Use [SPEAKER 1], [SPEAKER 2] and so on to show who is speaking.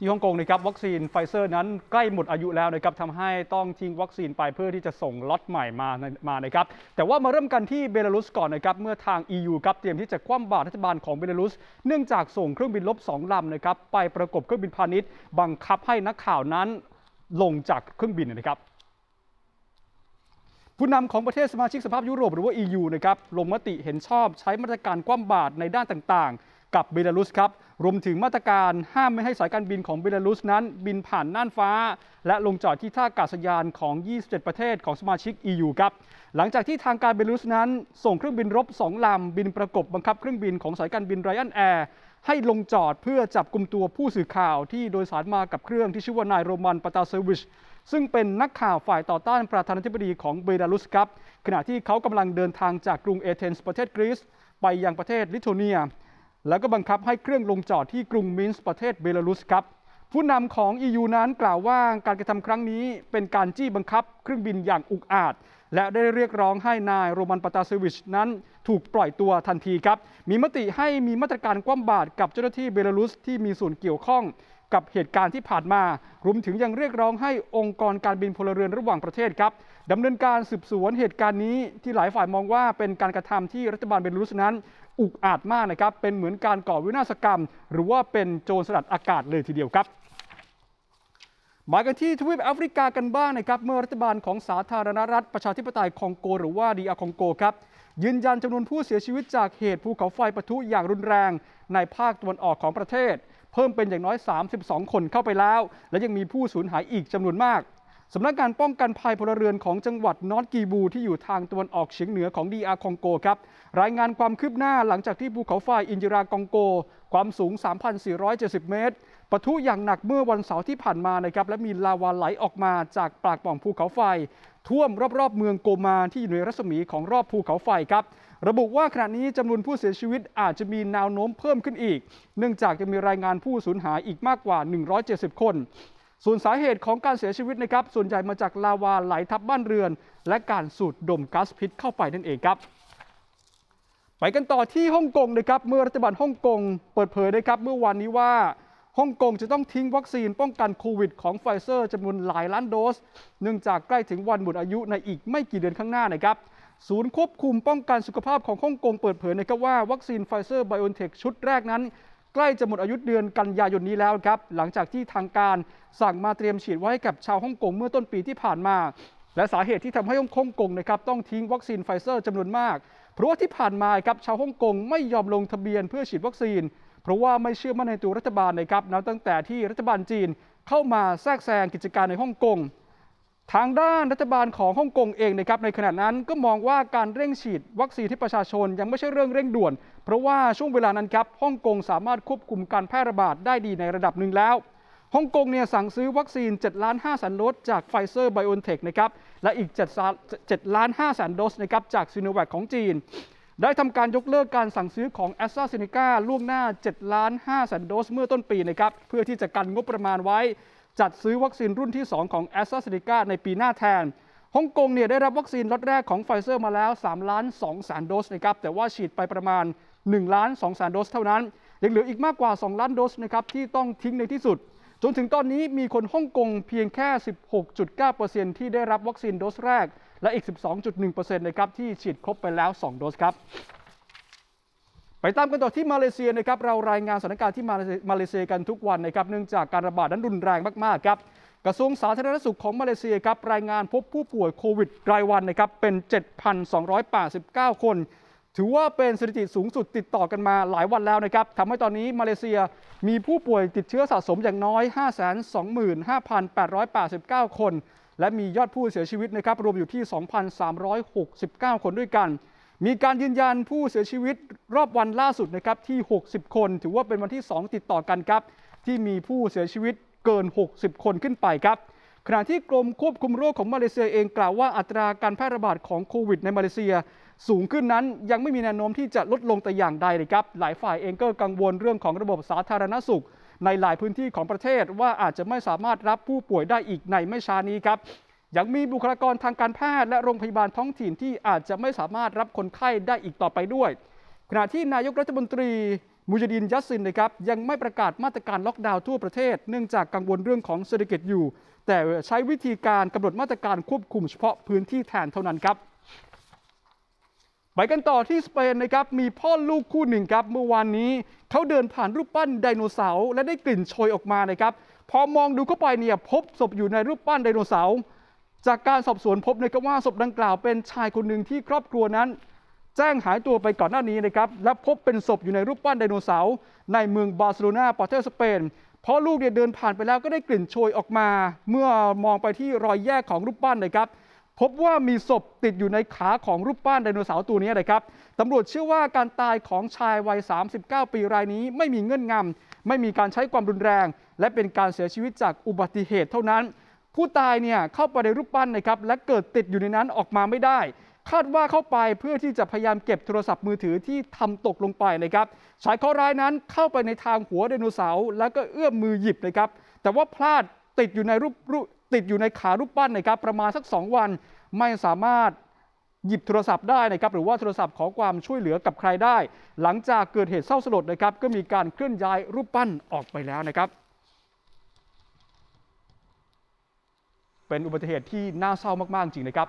[SPEAKER 1] ที่ฮ่องกงนะครับวัคซีนไฟเซอร์นั้นใกล้หมดอายุแล้วนะครับทำให้ต้องทิ้งวัคซีนไปเพื่อที่จะส่งล็อตใหม่มามานะครับแต่ว่ามาเริ่มกันที่เบลารุสก่อนนะครับเมื่อทาง EU ครับเตรียมที่จะคว่ำบาตรรัฐบาลของเบลารุสเนื่องจากส่งเครื่องบินลบ 2ลำนะครับไปประกบเครื่องบินพาณิชย์ บังคับให้นักข่าวนั้นลงจากเครื่องบินนะครับผู้นำของประเทศสมาชิกสภาพยุโรปหรือว่า EU นะครับลงมติเห็นชอบใช้มาตรการคว่ำบาตรในด้านต่างๆกับเบลารุสครับ รวมถึงมาตรการ ห้ามไม่ให้สายการบินของเบลารุสนั้น บินผ่านน่านฟ้า และลงจอดที่ท่าอากาศยานของ27ประเทศของสมาชิก EU ครับ หลังจากที่ทางการเบลารุสนั้น ส่งเครื่องบินรบ 2ลำบินประกบบังคับเครื่องบินของสายการบินไรอันแอร์ให้ลงจอดเพื่อจับกลุ่มตัวผู้สื่อข่าวที่โดยสารมากับเครื่องที่ชื่อว่านายโรมันปาตาเซวิชซึ่งเป็นนักข่าวฝ่ายต่อต้านประธานาธิบดีของเบลารุสครับขณะที่เขากำลังเดินทางจากกรุงเอเธนส์ประเทศกรีซไปยังประเทศลิทัวเนียแล้วก็บังคับให้เครื่องลงจอดที่กรุงมินส์ประเทศเบลารุสครับผู้นำของ EU นั้นกล่าวว่าการกระทำครั้งนี้เป็นการจี้บังคับ เครื่องบินอย่างอุกอาจ และได้เรียกร้องให้นายโรมันปตาเซวิชนั้นถูกปล่อยตัวทันทีครับ มีมติให้มีมาตรการคว่ำบาตรกับเจ้าหน้าที่เบลารุสที่มีส่วนเกี่ยวข้องกับเหตุการณ์ที่ผ่านมารวมถึงยังเรียกร้องให้องค์กรการบินพลเรือนระหว่างประเทศครับดำเนินการสืบสวนเหตุการณ์นี้ที่หลายฝ่ายมองว่าเป็นการกระทำที่รัฐบาลเบลรุสนั้น อุกอาจมากนะครับเป็นเหมือนการก่อวินาศกรรม หรือว่าเป็นโจรสลัดอากาศเลยทีเดียวครับมากันที่ทวีปแอฟริกากันบ้างนะครับเมื่อรัฐบาลของสาธารณรัฐ ประชาธิปไตยคองโก หรือว่าดีอาคองโกครับยืนยันจำนวนผู้เสียชีวิตจากเหตุภูเขาไฟปะทุอย่างรุนแรงในภาคตะวันออกของประเทศพิ่มเป็นอย่างน้อย 32 คนเข้าไปแล้ว และยังมีผู้สูญหายอีกจำนวนมากสำนักงานป้องกันภัยพลเรือนของจังหวัดนอตกีบู ที่อยู่ทางตะวันออกเฉียงเหนือของดีอาคองโกครับ รายงานความคืบหน้าหลังจากที่ภูเขาไฟอินจิรากองโกความสูง 3,470 เมตร ปะทุอย่างหนักเมื่อวันเสาร์ที่ผ่านมานะครับ และมีลาวาไหลออกมาจากปากป่องภูเขาไฟ ท่วมรอบๆเมืองโกมาที่อยู่ในรัศมีของรอบภูเขาไฟครับ ระบุว่าขณะนี้จำนวนผู้เสียชีวิตอาจจะมีแนวโน้มเพิ่มขึ้นอีก เนื่องจากจะมีรายงานผู้สูญหายอีกมากกว่า 170 คน ส่วนสาเหตุของการเสียชีวิตนะครับ ส่วนใหญ่มาจากลาวาไหลทับบ้านเรือน และการสูดดมก๊าซพิษเข้าไปนั่นเองครับไปกันต่อที่ฮ่องกงนะครับเมื่อรัฐบาลฮ่องกงเปิดเผยนะครับเมื่อวานนี้ว่าฮ่องกงจะต้องทิ้งวัคซีนป้องกันโควิด ของไฟเซอร์จำนวนหลายล้านโดสเนื่องจากใกล้ถึงวันหมดอายุในอีกไม่กี่เดือนข้างหน้านะครับศูนย์ควบคุมป้องกันสุขภาพของฮ่องกงเปิดเผยนะครับว่าวัคซีนไฟเซอร์ไบโอเทคชุดแรกนั้น ใกล้จะหมดอายุเดือนกันยายนนี้แล้วครับหลังจากที่ทางการสั่งมาเตรียมฉีดไว้กับชาวฮ่องกงเมื่อต้นปีที่ผ่านมา และสาเหตุที่ทำให้ฮ่องกงนะครับ ต้องทิ้งวัคซีนไฟเซอร์จำนวนมากเพราะว่าที่ผ่านมาครับชาวฮ่องกง ไม่ยอมลงทะเบียนเพื่อฉีดวัคซีน เพราะว่าไม่เชื่อมั่นในตัวรัฐบาลนะครับนับตั้งแต่ที่รัฐบาลจีนเข้ามาแทรกแซงกิจการในฮ่องกงทางด้านรัฐบาลของฮ่องกงเองนะครับในขณะนั้นก็มองว่าการเร่งฉีดวัคซีนที่ประชาชนยังไม่ใช่เรื่องเร่งด่วน เพราะว่าช่วงเวลานั้นครับฮ่องกงสามารถควบคุมการแพร่ระบาดได้ดีในระดับหนึ่งแล้วฮ่องกงเนี่ยสั่งซื้อวัคซีน 7 ล้าน5แสนโดส จากไฟเซอร์ไบโอเทคนะครับ และอีก 7 ล้าน5แสนโดสนะครับจากซีโนแวคของจีน ได้ทำการยกเลิกการสั่งซื้อของแอสตราเซเนกาล่วงหน้า 7 ล้าน5แสนโดส เมื่อต้นปีนะครับ เพื่อที่จะกันงบประมาณไว้จัดซื้อวัคซีนรุ่นที่ 2 ของแอสตราเซเนกาในปีหน้าแทน ฮ่องกงเนี่ยได้รับวัคซีนล็อตแรกของไฟเซอร์มาแล้ว 3 ล้าน2แสนโดสนะครับ แต่ว่าฉีดไปประมาณ1ล้าน2แสนโดสเท่านั้นยังเหลืออีกมากกว่า 2 ล้านโดสนะครับที่ต้องทิ้งในที่สุดจนถึงตอนนี้มีคนฮ่องกงเพียงแค่ 16.9%ที่ได้รับวัคซีนโดสแรก และอีก 12.1%นะครับที่ฉีดครบไปแล้ว 2 โดสครับ ไปตามกันต่อที่มาเลเซียนะครับเรารายงานสถานการณ์ที่มาเลเซียกันทุกวันนะครับเนื่องจากการระบาดนั้นรุนแรงมากๆครับกระทรวงสาธารณสุขของมาเลเซียครับรายงานพบผู้ป่วยโควิดรายวันนะครับเป็น 7,289 คนถือว่าเป็นสถิติสูงสุดติดต่อกันมาหลายวันแล้วนะครับทำให้ตอนนี้มาเลเซียมีผู้ป่วยติดเชื้อสะสมอย่างน้อย 525,889 คน และมียอดผู้เสียชีวิตนะครับรวมอยู่ที่ 2,369 คนด้วยกัน มีการยืนยันผู้เสียชีวิตรอบวันล่าสุดนะครับที่ 60 คน ถือว่าเป็นวันที่ 2 ติดต่อกันครับ ที่มีผู้เสียชีวิตเกิน 60 คนขึ้นไปครับขณะที่กรมควบคุมโรคของมาเลเซียเองกล่าวว่าอัตราการแพร่ระบาดของโควิดในมาเลเซียสูงขึ้นนั้นยังไม่มีแนวโน้มที่จะลดลงแต่อย่างใดเลยครับหลายฝ่ายเองก็กังวลเรื่องของระบบสาธารณสุขในหลายพื้นที่ของประเทศ ว่าอาจจะไม่สามารถรับผู้ป่วยได้อีกในไม่ช้านี้ครับยังมีบุคลากรทางการแพทย์และโรงพยาบาลท้องถิ่นที่อาจจะไม่สามารถรับคนไข้ได้อีกต่อไปด้วย ขณะที่นายกรัฐมนตรี มูจดินยัสซินนะครับ ยังไม่ประกาศมาตรการล็อกดาวน์ทั่วประเทศ เนื่องจากกังวลเรื่องของเศรษฐกิจอยู่ แต่ใช้วิธีการกำหนดมาตรการควบคุมเฉพาะพื้นที่แทนเท่านั้นครับไปกันต่อที่สเปนนะครับ มีพ่อลูกคู่หนึ่งครับเมื่อวานนี้เขาเดินผ่านรูปปั้นไดโนเสาร์และได้กลิ่นโชยออกมานะครับ พอมองดูเข้าไปเนี่ยพบศพอยู่ในรูปปั้นไดโนเสาร์ จากการสอบสวนพบในกรว่าศพดังกล่าวเป็นชายคนหนึ่งที่ครอบครัวนั้น แจ้งหายตัวไปก่อนหน้านี้นะครับและพบเป็นศพอยู่ในรูปปั้นไดโนเสาร์ในเมืองบาร์เซโลนาประเทศสเปนพอลูกเนี่ยเดินผ่านไปแล้วก็ได้กลิ่นโชยออกมา เมื่อมองไปที่รอยแยกของรูปปั้นนะครับพบว่ามีศพติดอยู่ในขาของรูปปั้นไดโนเสาร์ตัวนี้นะครับตำรวจเชื่อว่าการตายของชายวัย 39 ปีรายนี้ไม่มีเงื่อนงำไม่มีการใช้ความรุนแรง และเป็นการเสียชีวิตจากอุบัติเหตุเท่านั้น ผู้ตายเนี่ยเข้าไปในรูปปั้นนะครับและเกิดติดอยู่ในนั้นออกมาไม่ได้ คาดว่าเข้าไปเพื่อที่จะพยายามเก็บโทรศัพท์มือถือที่ทำตกลงไปนะครับชายข้อร้ายนั้นเข้าไปในทางหัวไดโนเสาร์ แล้วก็เอื้อมมือหยิบนะครับแต่ว่าพลาดติดอยู่ในรูปติดอยู่ในขารูปปั้นนะครับประมาณสัก 2 วัน ไม่สามารถหยิบโทรศัพท์ได้นะครับ หรือว่าโทรศัพท์ขอความช่วยเหลือกับใครได้ หลังจากเกิดเหตุเศร้าสลดนะครับก็มีการเคลื่อนย้ายรูปปั้นออกไปแล้วนะครับ เป็นอุบัติเหตุที่น่าเศร้ามากๆจริงนะครับ